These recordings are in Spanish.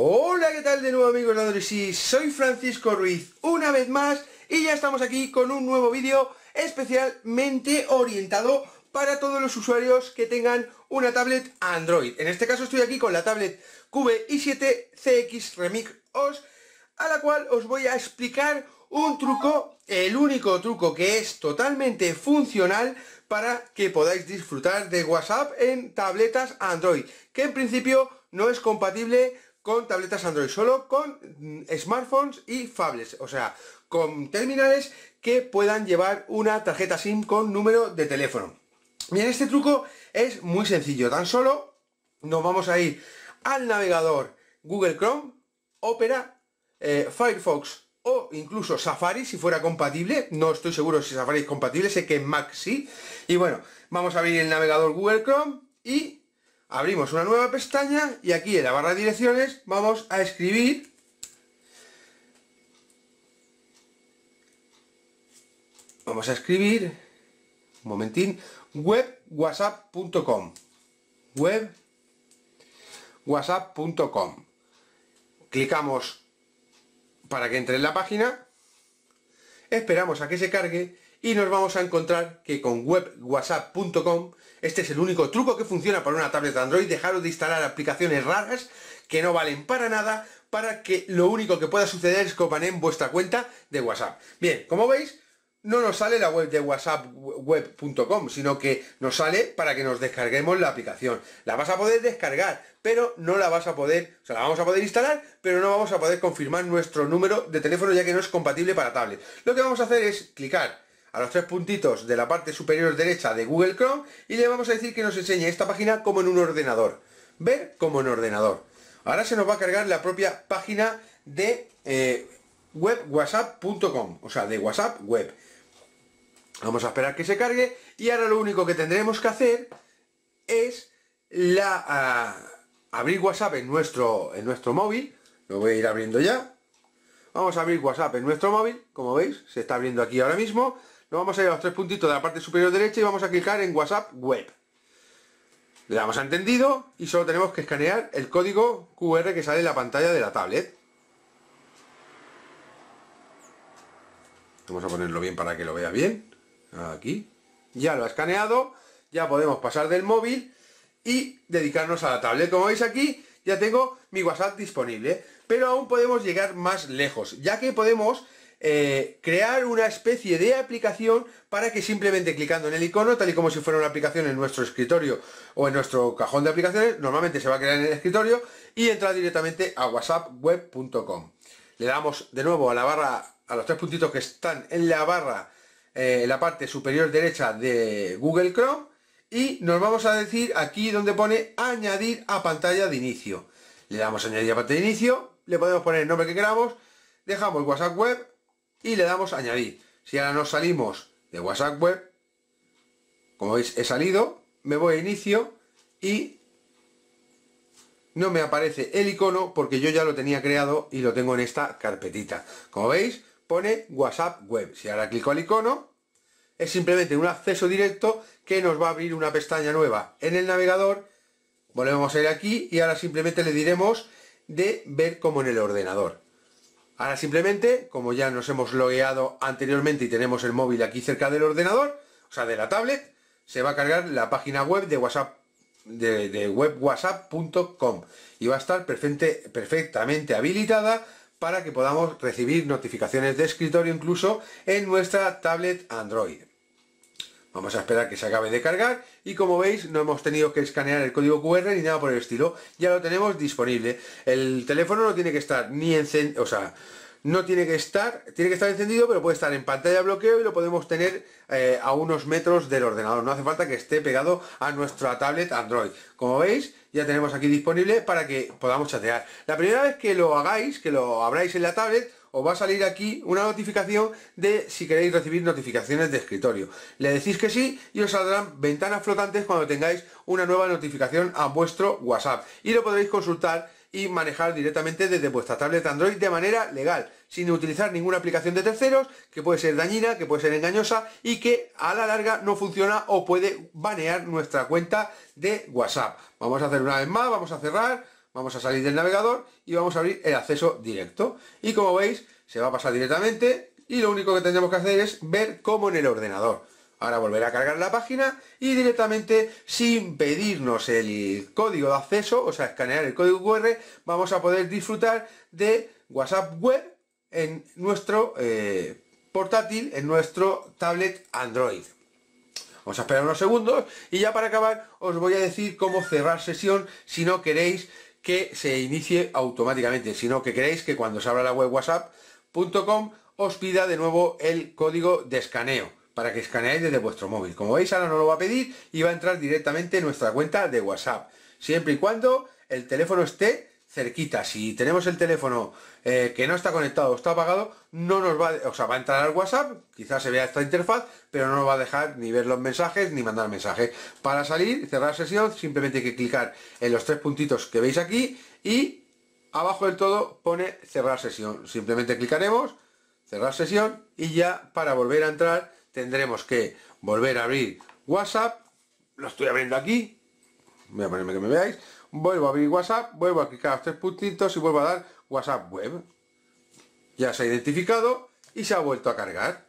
Hola, ¿qué tal de nuevo amigos de Sí, soy Francisco Ruiz una vez más y ya estamos aquí con un nuevo vídeo especialmente orientado para todos los usuarios que tengan una tablet Android. En este caso estoy aquí con la tablet QVi7 CX Remix OS a la cual os voy a explicar un truco, el único truco que es totalmente funcional para que podáis disfrutar de WhatsApp en tabletas Android, que en principio no es compatible con tabletas Android, solo con mm, smartphones y fables, o sea, con terminales que puedan llevar una tarjeta SIM con número de teléfono. Bien, este truco es muy sencillo, tan solo nos vamos a ir al navegador Google Chrome, Opera, eh, Firefox o incluso Safari si fuera compatible, no estoy seguro si Safari es compatible, sé que Mac sí, y bueno, vamos a abrir el navegador Google Chrome y abrimos una nueva pestaña y aquí en la barra de direcciones vamos a escribir vamos a escribir un momentín webwhatsapp.com web clicamos para que entre en la página esperamos a que se cargue y nos vamos a encontrar que con webwhatsapp.com este es el único truco que funciona para una tablet de Android, dejaros de instalar aplicaciones raras que no valen para nada para que lo único que pueda suceder es que en vuestra cuenta de WhatsApp. Bien, como veis, no nos sale la web de whatsappweb.com, sino que nos sale para que nos descarguemos la aplicación. La vas a poder descargar, pero no la vas a poder, o sea, la vamos a poder instalar, pero no vamos a poder confirmar nuestro número de teléfono ya que no es compatible para tablet. Lo que vamos a hacer es clicar a los tres puntitos de la parte superior derecha de Google Chrome y le vamos a decir que nos enseñe esta página como en un ordenador. Ver como en ordenador. Ahora se nos va a cargar la propia página de eh, webwhatsapp.com, o sea, de WhatsApp web. Vamos a esperar que se cargue y ahora lo único que tendremos que hacer es la, ah, abrir WhatsApp en nuestro, en nuestro móvil. Lo voy a ir abriendo ya. Vamos a abrir WhatsApp en nuestro móvil, como veis, se está abriendo aquí ahora mismo. Nos vamos a ir a los tres puntitos de la parte superior derecha y vamos a clicar en WhatsApp Web. Le damos a entendido y solo tenemos que escanear el código QR que sale en la pantalla de la tablet. Vamos a ponerlo bien para que lo vea bien. Aquí. Ya lo ha escaneado. Ya podemos pasar del móvil y dedicarnos a la tablet. Como veis aquí, ya tengo mi WhatsApp disponible. Pero aún podemos llegar más lejos, ya que podemos eh, crear una especie de aplicación para que simplemente clicando en el icono, tal y como si fuera una aplicación en nuestro escritorio o en nuestro cajón de aplicaciones, normalmente se va a crear en el escritorio y entrar directamente a whatsappweb.com. Le damos de nuevo a la barra, a los tres puntitos que están en la barra, eh, en la parte superior derecha de Google Chrome y nos vamos a decir aquí donde pone añadir a pantalla de inicio. Le damos a añadir a pantalla de inicio, le podemos poner el nombre que queramos, dejamos WhatsApp web y le damos a añadir. Si ahora nos salimos de WhatsApp Web, como veis he salido, me voy a inicio y no me aparece el icono porque yo ya lo tenía creado y lo tengo en esta carpetita. Como veis, pone WhatsApp Web. Si ahora clico al icono, es simplemente un acceso directo que nos va a abrir una pestaña nueva en el navegador. Volvemos a ir aquí y ahora simplemente le diremos de ver como en el ordenador. Ahora simplemente, como ya nos hemos logueado anteriormente y tenemos el móvil aquí cerca del ordenador, o sea, de la tablet, se va a cargar la página web de WhatsApp de, webwhatsapp.com y va a estar perfectamente habilitada para que podamos recibir notificaciones de escritorio incluso en nuestra tablet Android. Vamos a esperar que se acabe de cargar y como veis no hemos tenido que escanear el código QR ni nada por el estilo. Ya lo tenemos disponible. El teléfono no tiene que estar ni encendido, o sea, no tiene que estar, tiene que estar encendido, pero puede estar en pantalla de bloqueo y lo podemos tener eh, a unos metros del ordenador. No hace falta que esté pegado a nuestra tablet Android. Como veis, ya tenemos aquí disponible para que podamos chatear. La primera vez que lo hagáis, que lo abráis en la tablet, os va a salir aquí una notificación de si queréis recibir notificaciones de escritorio. Le decís que sí y os saldrán ventanas flotantes cuando tengáis una nueva notificación a vuestro WhatsApp. Y lo podréis consultar y manejar directamente desde vuestra tablet Android de manera legal, sin utilizar ninguna aplicación de terceros, que puede ser dañina, que puede ser engañosa y que a la larga no funciona o puede banear nuestra cuenta de WhatsApp. Vamos a hacer una vez más, vamos a cerrar Vamos a salir del navegador y vamos a abrir el acceso directo. Y como veis, se va a pasar directamente y lo único que tendremos que hacer es ver cómo en el ordenador. Ahora volver a cargar la página y directamente sin pedirnos el código de acceso, o sea, escanear el código QR, vamos a poder disfrutar de WhatsApp Web en nuestro eh, portátil, en nuestro tablet Android. Vamos a esperar unos segundos y ya para acabar os voy a decir cómo cerrar sesión si no queréis que se inicie automáticamente, sino que queréis que cuando se abra la web whatsapp.com os pida de nuevo el código de escaneo para que escaneéis desde vuestro móvil. Como veis ahora no lo va a pedir y va a entrar directamente en nuestra cuenta de WhatsApp, siempre y cuando el teléfono esté cerquita. Si tenemos el teléfono eh, que no está conectado está apagado, no nos va, va a entrar al WhatsApp, quizás se vea esta interfaz, pero no nos va a dejar ni ver los mensajes ni mandar mensajes. Para salir, cerrar sesión, simplemente hay que clicar en los tres puntitos que veis aquí y abajo del todo pone cerrar sesión. Simplemente clicaremos, cerrar sesión y ya para volver a entrar tendremos que volver a abrir WhatsApp. Lo estoy abriendo aquí, voy a ponerme que me veáis, vuelvo a abrir WhatsApp, vuelvo a clicar los tres puntitos y vuelvo a dar WhatsApp web. Ya se ha identificado y se ha vuelto a cargar.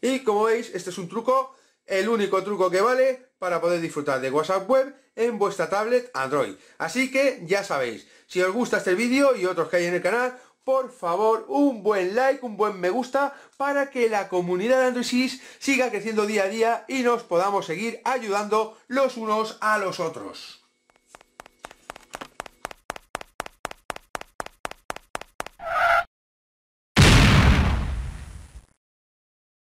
Y como veis, este es un truco, el único truco que vale para poder disfrutar de WhatsApp web en vuestra tablet Android. Así que ya sabéis, si os gusta este vídeo y otros que hay en el canal, por favor, un buen like, un buen me gusta para que la comunidad de Android siga creciendo día a día y nos podamos seguir ayudando los unos a los otros.